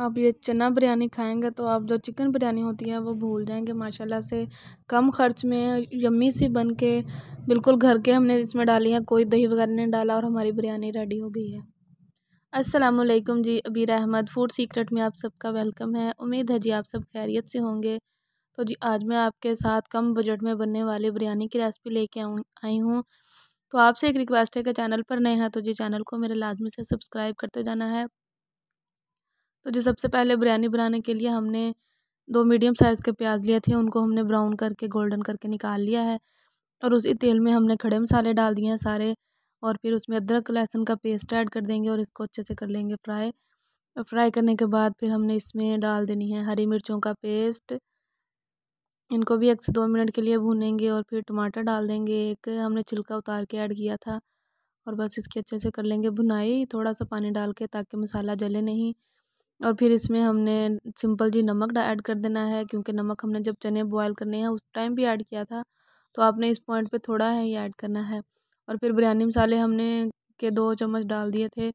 आप ये चना बिरयानी खाएंगे तो आप जो चिकन बिरयानी होती है वो भूल जाएंगे माशाल्लाह से कम खर्च में यम्मी सी बन के बिल्कुल घर के हमने इसमें डाली है कोई दही वगैरह नहीं डाला और हमारी बिरयानी रेडी हो गई है असलम जी अबीर अहमद फूड सीक्रेट में आप सबका वेलकम है उम्मीद है जी आप सब खैरियत से होंगे तो जी आज मैं आपके साथ कम बजट में बनने वाली बिरयानी की रेसिपी लेके आई हूँ तो आपसे एक रिक्वेस्ट है कि चैनल पर नए हैं तो जी चैनल को मेरे लाजमी से सब्सक्राइब करते जाना है तो जो सबसे पहले बिरयानी बनाने के लिए हमने दो मीडियम साइज़ के प्याज लिए थे उनको हमने ब्राउन करके गोल्डन करके निकाल लिया है और उसी तेल में हमने खड़े मसाले डाल दिए हैं सारे और फिर उसमें अदरक लहसुन का पेस्ट ऐड कर देंगे और इसको अच्छे से कर लेंगे फ्राई और फ्राई करने के बाद फिर हमने इसमें डाल देनी है हरी मिर्चों का पेस्ट इनको भी एक से दो मिनट के लिए भूनेंगे और फिर टमाटर डाल देंगे एक हमने छिलका उतार के ऐड किया था और बस इसकी अच्छे से कर लेंगे भुनाई थोड़ा सा पानी डाल के ताकि मसाला जले नहीं और फिर इसमें हमने सिंपल जी नमक ऐड कर देना है क्योंकि नमक हमने जब चने बॉयल करने हैं उस टाइम भी ऐड किया था तो आपने इस पॉइंट पे थोड़ा है ये ऐड करना है और फिर बिरयानी मसाले हमने के दो चम्मच डाल दिए थे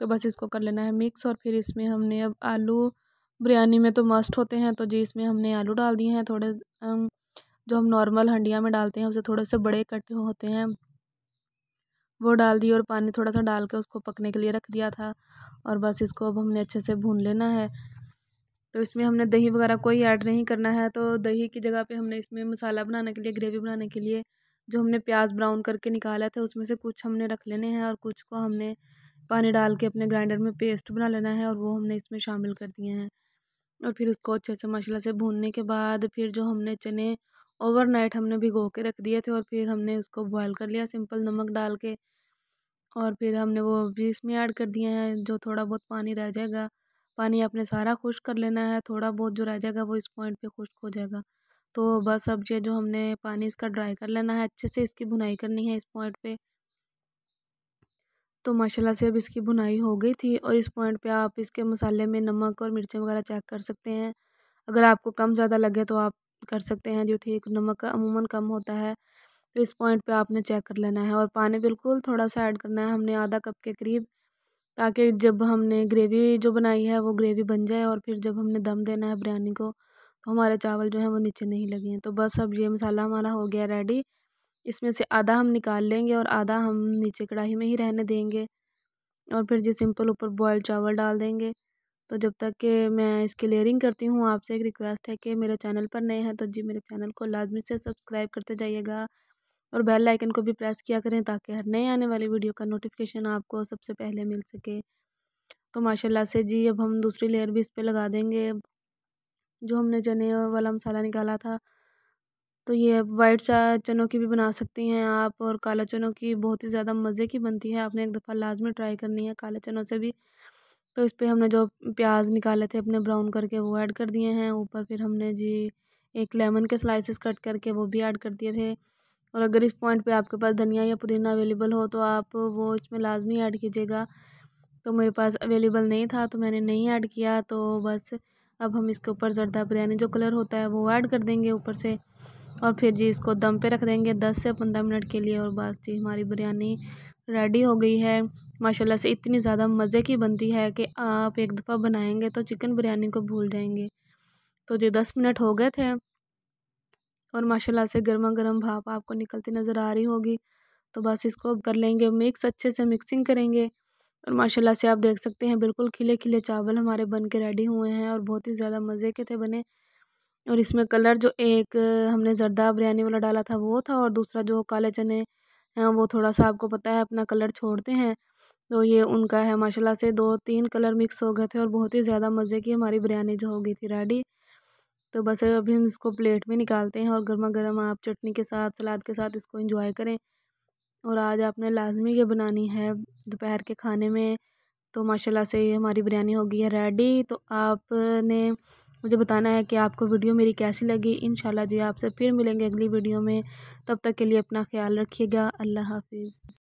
तो बस इसको कर लेना है मिक्स और फिर इसमें हमने अब आलू बिरयानी में तो मस्ट होते हैं तो जी इसमें हमने आलू डाल दिए हैं थोड़े जो हम नॉर्मल हंडिया में डालते हैं उसे थोड़े से बड़े कटे होते हैं वो डाल दिए और पानी थोड़ा सा डाल के उसको पकने के लिए रख दिया था और बस इसको अब हमने अच्छे से भून लेना है तो इसमें हमने दही वगैरह कोई ऐड नहीं करना है तो दही की जगह पे हमने इसमें मसाला बनाने के लिए ग्रेवी बनाने के लिए जो हमने प्याज ब्राउन करके निकाला था उसमें से कुछ हमने रख लेने हैं और कुछ को हमने पानी डाल के अपने ग्राइंडर में पेस्ट बना लेना है और वो हमने इसमें शामिल कर दिए हैं और फिर उसको अच्छे से मसाला से भूनने के बाद फिर जो हमने चने ओवरनाइट हमने भिगो के रख दिए थे और फिर हमने उसको बॉयल कर लिया सिंपल नमक डाल के और फिर हमने वो भी इसमें ऐड कर दिए हैं जो थोड़ा बहुत पानी रह जाएगा पानी आपने सारा खुश्क कर लेना है थोड़ा बहुत जो रह जाएगा वो इस पॉइंट पे खुश्क हो जाएगा तो बस अब ये जो हमने पानी इसका ड्राई कर लेना है अच्छे से इसकी बुनाई करनी है इस पॉइंट पे तो माशाल्लाह से अब इसकी बुनाई हो गई थी और इस पॉइंट पे आप इसके मसाले में नमक और मिर्चें वगैरह चेक कर सकते हैं अगर आपको कम ज़्यादा लगे तो आप कर सकते हैं जो ठीक नमक अमूमन कम होता है तो इस पॉइंट पे आपने चेक कर लेना है और पानी बिल्कुल थोड़ा सा ऐड करना है हमने आधा कप के करीब ताकि जब हमने ग्रेवी जो बनाई है वो ग्रेवी बन जाए और फिर जब हमने दम देना है बिरयानी को तो हमारे चावल जो है वो नीचे नहीं लगे हैं तो बस अब ये मसाला हमारा हो गया रेडी इसमें से आधा हम निकाल लेंगे और आधा हम नीचे कढ़ाई में ही रहने देंगे और फिर जी सिंपल ऊपर बॉयल चावल डाल देंगे तो जब तक के मैं इसकी लेयरिंग करती हूँ आपसे एक रिक्वेस्ट है कि मेरे चैनल पर नए हैं तो जी मेरे चैनल को लाजमी से सब्सक्राइब करते जाइएगा और बेल आइकन को भी प्रेस किया करें ताकि हर नए आने वाली वीडियो का नोटिफिकेशन आपको सबसे पहले मिल सके तो माशाल्लाह से जी अब हम दूसरी लेयर भी इस पर लगा देंगे जो हमने चने वाला मसाला निकाला था तो ये वाइट चनों की भी बना सकती हैं आप और काला चनों की बहुत ही ज़्यादा मज़े की बनती है आपने एक दफ़ा लाजमी ट्राई करनी है काले चनों से भी तो इस पर हमने जो प्याज निकाले थे अपने ब्राउन करके वो ऐड कर दिए हैं ऊपर फिर हमने जी एक लेमन के स्लाइसेस कट करके वो भी ऐड कर दिए थे और अगर इस पॉइंट पे आपके पास धनिया या पुदीना अवेलेबल हो तो आप वो इसमें लाजमी ऐड कीजिएगा तो मेरे पास अवेलेबल नहीं था तो मैंने नहीं ऐड किया तो बस अब हम इसके ऊपर जरदा बिरयानी जो कलर होता है वो ऐड कर देंगे ऊपर से और फिर जी इसको दम पे रख देंगे दस से पंद्रह मिनट के लिए और बस जी हमारी बिरयानी रेडी हो गई है माशाल्लाह से इतनी ज़्यादा मज़े की बनती है कि आप एक दफ़ा बनाएंगे तो चिकन बिरयानी को भूल जाएंगे तो जो दस मिनट हो गए थे और माशाल्लाह से गर्मा गर्म भाप आपको निकलती नज़र आ रही होगी तो बस इसको कर लेंगे मिक्स अच्छे से मिक्सिंग करेंगे और माशाल्लाह से आप देख सकते हैं बिल्कुल खिले खिले चावल हमारे बन के रेडी हुए हैं और बहुत ही ज़्यादा मज़े के थे बने और इसमें कलर जो एक हमने जरदा बिरयानी वाला डाला था वो था और दूसरा जो काले चने हाँ, वो थोड़ा सा आपको पता है अपना कलर छोड़ते हैं तो ये उनका है माशाल्लाह से दो तीन कलर मिक्स हो गए थे और बहुत ही ज़्यादा मज़े की हमारी बिरयानी जो हो गई थी रेडी तो बस अभी हम इसको प्लेट में निकालते हैं और गर्मा गर्म आप चटनी के साथ सलाद के साथ इसको इंजॉय करें और आज आपने लाजमी ये बनानी है दोपहर के खाने में तो माशाल्लाह से ये हमारी बिरयानी हो गई है रेडी तो आपने मुझे बताना है कि आपको वीडियो मेरी कैसी लगी इन जी आपसे फिर मिलेंगे अगली वीडियो में तब तक के लिए अपना ख्याल रखिएगा अल्लाह हाफिज़